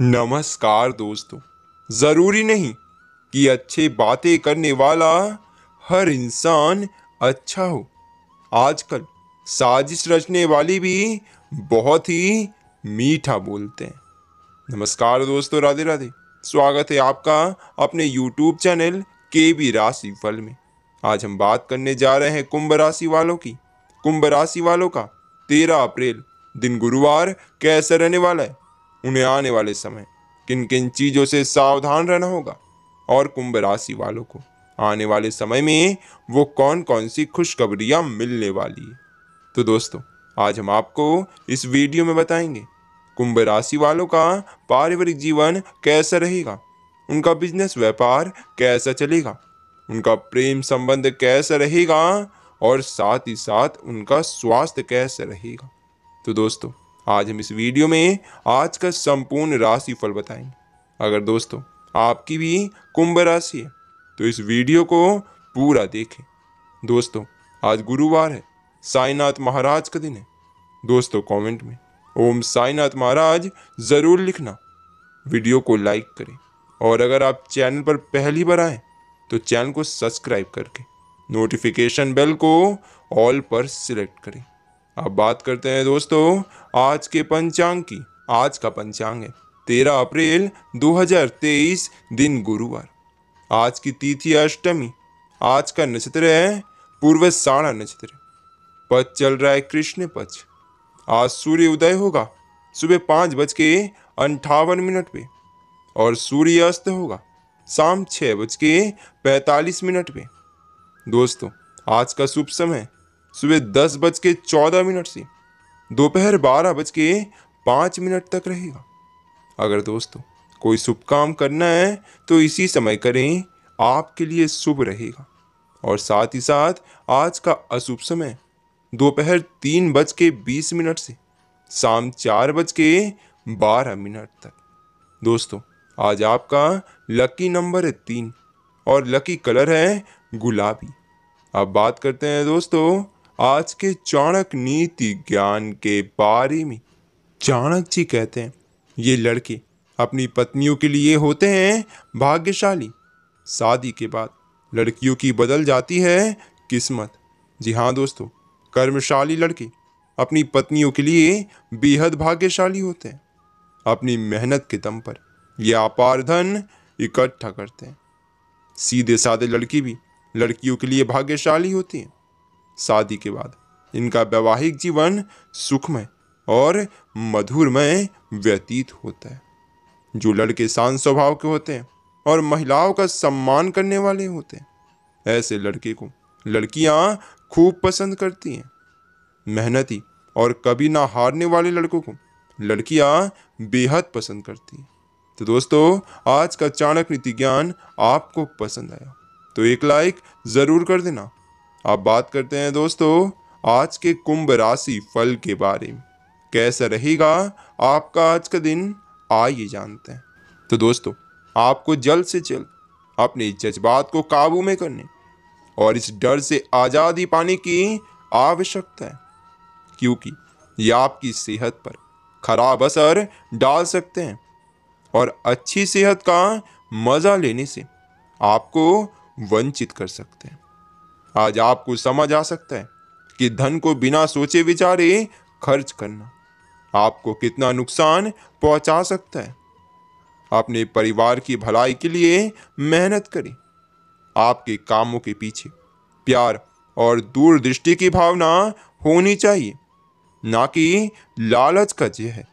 नमस्कार दोस्तों ज़रूरी नहीं कि अच्छे बातें करने वाला हर इंसान अच्छा हो आजकल साजिश रचने वाले भी बहुत ही मीठा बोलते हैं नमस्कार दोस्तों राधे राधे स्वागत है आपका अपने यूट्यूब चैनल के बी राशि फल में आज हम बात करने जा रहे हैं कुंभ राशि वालों की कुंभ राशि वालों का तेरह अप्रैल दिन गुरुवार कैसा रहने वाला है उन्हें आने वाले समय किन किन चीज़ों से सावधान रहना होगा और कुंभ राशि वालों को आने वाले समय में वो कौन कौन सी खुशखबरियाँ मिलने वाली है तो दोस्तों आज हम आपको इस वीडियो में बताएंगे कुंभ राशि वालों का पारिवारिक जीवन कैसा रहेगा उनका बिजनेस व्यापार कैसा चलेगा उनका प्रेम संबंध कैसा रहेगा और साथ ही साथ उनका स्वास्थ्य कैसा रहेगा तो दोस्तों आज हम इस वीडियो में आज का संपूर्ण राशि फल बताएंगे अगर दोस्तों आपकी भी कुंभ राशि है तो इस वीडियो को पूरा देखें दोस्तों आज गुरुवार है साईनाथ महाराज का दिन है दोस्तों कमेंट में ओम साईनाथ महाराज ज़रूर लिखना वीडियो को लाइक करें और अगर आप चैनल पर पहली बार आए तो चैनल को सब्सक्राइब करके नोटिफिकेशन बेल को ऑल पर सिलेक्ट करें अब बात करते हैं दोस्तों आज के पंचांग की आज का पंचांग है तेरह अप्रैल 2023 दिन गुरुवार आज की तिथि अष्टमी आज का नक्षत्र है पूर्व साढ़ा नक्षत्र पथ चल रहा है कृष्ण पक्ष आज सूर्य उदय होगा सुबह पाँच बज के अंठावन मिनट पे और सूर्य अस्त होगा शाम छः बज के पैंतालीस मिनट पे दोस्तों आज का शुभ समय सुबह दस बज के चौदह मिनट से दोपहर बारह बज के पाँच मिनट तक रहेगा अगर दोस्तों कोई शुभ काम करना है तो इसी समय करें आपके लिए शुभ रहेगा और साथ ही साथ आज का अशुभ समय दोपहर तीन बज के बीस मिनट से शाम चार बज के बारह मिनट तक दोस्तों आज आपका लकी नंबर है तीन और लकी कलर है गुलाबी अब बात करते हैं दोस्तों आज के चाणक नीति ज्ञान के बारे में चाणक जी कहते हैं ये लड़के अपनी पत्नियों के लिए होते हैं भाग्यशाली शादी के बाद लड़कियों की बदल जाती है किस्मत जी हाँ दोस्तों कर्मशाली लड़के अपनी पत्नियों के लिए बेहद भाग्यशाली होते हैं अपनी मेहनत के दम पर यह अपार धन इकट्ठा करते हैं सीधे साधे लड़की भी लड़कियों के लिए भाग्यशाली होती है शादी के बाद इनका वैवाहिक जीवन सुखमय और मधुरमय व्यतीत होता है जो लड़के शांत स्वभाव के होते हैं और महिलाओं का सम्मान करने वाले होते हैं ऐसे लड़के को लड़कियां खूब पसंद करती हैं मेहनती और कभी ना हारने वाले लड़कों को लड़कियां बेहद पसंद करती हैं तो दोस्तों आज का चाणक नीति ज्ञान आपको पसंद आया तो एक लाइक ज़रूर कर देना अब बात करते हैं दोस्तों आज के कुंभ राशि फल के बारे में कैसा रहेगा आपका आज का दिन आइए जानते हैं तो दोस्तों आपको जल्द से जल्द अपने जज्बात को काबू में करने और इस डर से आज़ादी पाने की आवश्यकता है क्योंकि ये आपकी सेहत पर खराब असर डाल सकते हैं और अच्छी सेहत का मज़ा लेने से आपको वंचित कर सकते हैं आज आपको समझ आ सकता है कि धन को बिना सोचे विचारे खर्च करना आपको कितना नुकसान पहुंचा सकता है अपने परिवार की भलाई के लिए मेहनत करें आपके कामों के पीछे प्यार और दूरदृष्टि की भावना होनी चाहिए ना कि लालच का जय है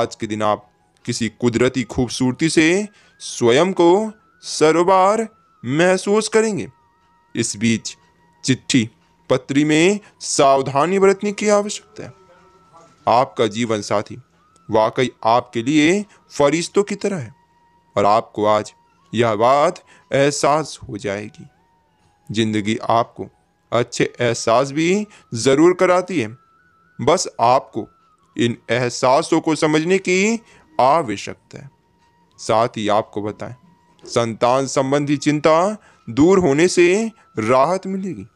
आज के दिन आप किसी कुदरती खूबसूरती से स्वयं को सरोबार महसूस करेंगे इस बीच चिट्ठी पत्री में सावधानी बरतने की आवश्यकता है आपका जीवन साथी वाकई आपके लिए फरिश्तों की तरह है और आपको आज यह बात एहसास हो जाएगी जिंदगी आपको अच्छे एहसास भी ज़रूर कराती है बस आपको इन एहसासों को समझने की आवश्यकता है साथ ही आपको बताएं संतान संबंधी चिंता दूर होने से राहत मिलेगी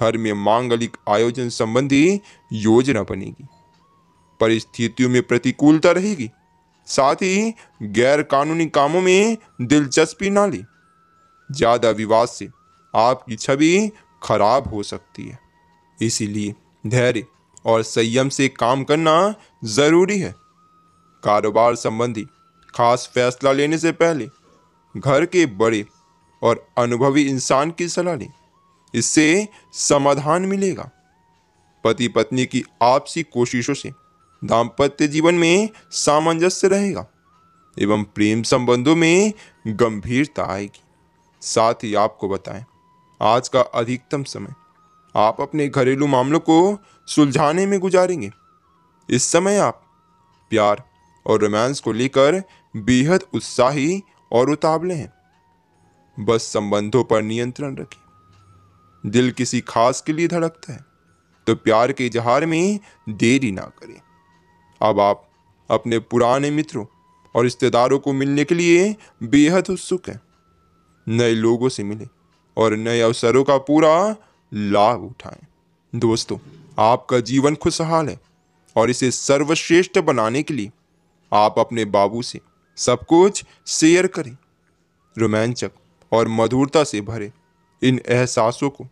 घर में मांगलिक आयोजन संबंधी योजना बनेगी परिस्थितियों में प्रतिकूलता रहेगी साथ ही गैर कानूनी कामों में दिलचस्पी ना ली ज़्यादा विवाद से आपकी छवि खराब हो सकती है इसीलिए धैर्य और संयम से काम करना ज़रूरी है कारोबार संबंधी खास फैसला लेने से पहले घर के बड़े और अनुभवी इंसान की सलाह लें इससे समाधान मिलेगा पति पत्नी की आपसी कोशिशों से दाम्पत्य जीवन में सामंजस्य रहेगा एवं प्रेम संबंधों में गंभीरता आएगी साथ ही आपको बताएं आज का अधिकतम समय आप अपने घरेलू मामलों को सुलझाने में गुजारेंगे इस समय आप प्यार और रोमांस को लेकर बेहद उत्साही और उतावले हैं बस संबंधों पर नियंत्रण रखें दिल किसी खास के लिए धड़कता है तो प्यार के इजहार में देरी ना करें अब आप अपने पुराने मित्रों और रिश्तेदारों को मिलने के लिए बेहद उत्सुक हैं नए लोगों से मिलें और नए अवसरों का पूरा लाभ उठाएं दोस्तों आपका जीवन खुशहाल है और इसे सर्वश्रेष्ठ बनाने के लिए आप अपने बाबू से सब कुछ शेयर करें रोमांचक और मधुरता से भरे इन एहसासों को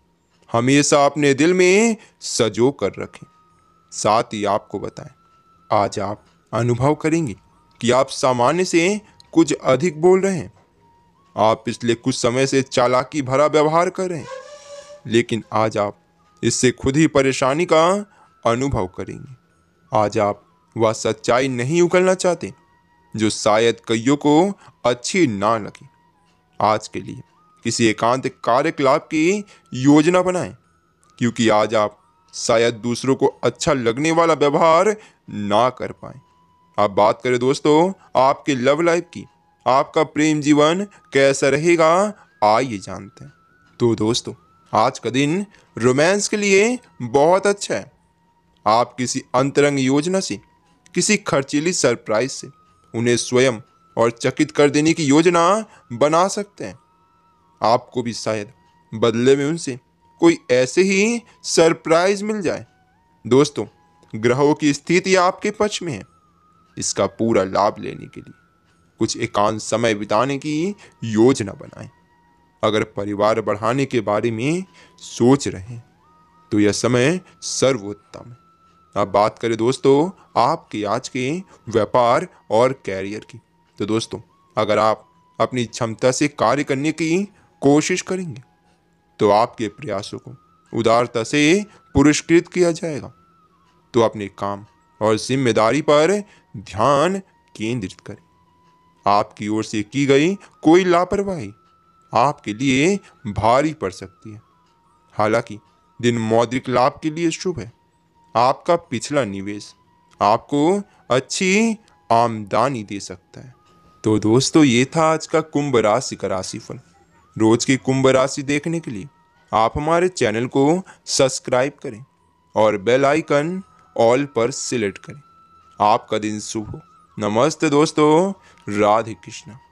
हमेशा अपने दिल में सजो कर रखें साथ ही आपको बताएं आज आप अनुभव करेंगे कि आप सामान्य से कुछ अधिक बोल रहे हैं आप पिछले कुछ समय से चालाकी भरा व्यवहार कर रहे हैं लेकिन आज आप इससे खुद ही परेशानी का अनुभव करेंगे आज आप वह सच्चाई नहीं उगलना चाहते जो शायद कईयों को अच्छी ना लगी आज के लिए किसी एकांत कार्यकलाप की योजना बनाएं क्योंकि आज आप शायद दूसरों को अच्छा लगने वाला व्यवहार ना कर पाए अब बात करें दोस्तों आपके लव लाइफ की आपका प्रेम जीवन कैसा रहेगा आइए जानते हैं तो दोस्तों आज का दिन रोमांस के लिए बहुत अच्छा है आप किसी अंतरंग योजना से किसी खर्चीली सरप्राइज से उन्हें स्वयं और चकित कर देने की योजना बना सकते हैं आपको भी शायद बदले में उनसे कोई ऐसे ही सरप्राइज मिल जाए दोस्तों ग्रहों की स्थिति आपके पक्ष में है इसका पूरा लाभ लेने के लिए कुछ एकांत समय बिताने की योजना बनाएं अगर परिवार बढ़ाने के बारे में सोच रहे हैं तो यह समय सर्वोत्तम है अब बात करें दोस्तों आपके आज के व्यापार और कैरियर की तो दोस्तों अगर आप अपनी क्षमता से कार्य करने की कोशिश करेंगे तो आपके प्रयासों को उदारता से पुरस्कृत किया जाएगा तो अपने काम और जिम्मेदारी पर ध्यान केंद्रित करें आपकी ओर से की गई कोई लापरवाही आपके लिए भारी पड़ सकती है हालांकि दिन मौद्रिक लाभ के लिए शुभ है आपका पिछला निवेश आपको अच्छी आमदनी दे सकता है तो दोस्तों तो ये था आज का कुंभ राशि का राशिफल रोज की कुंभ राशि देखने के लिए आप हमारे चैनल को सब्सक्राइब करें और बेल आइकन ऑल पर सिलेक्ट करें आपका दिन शुभ हो नमस्ते दोस्तों राधे कृष्णा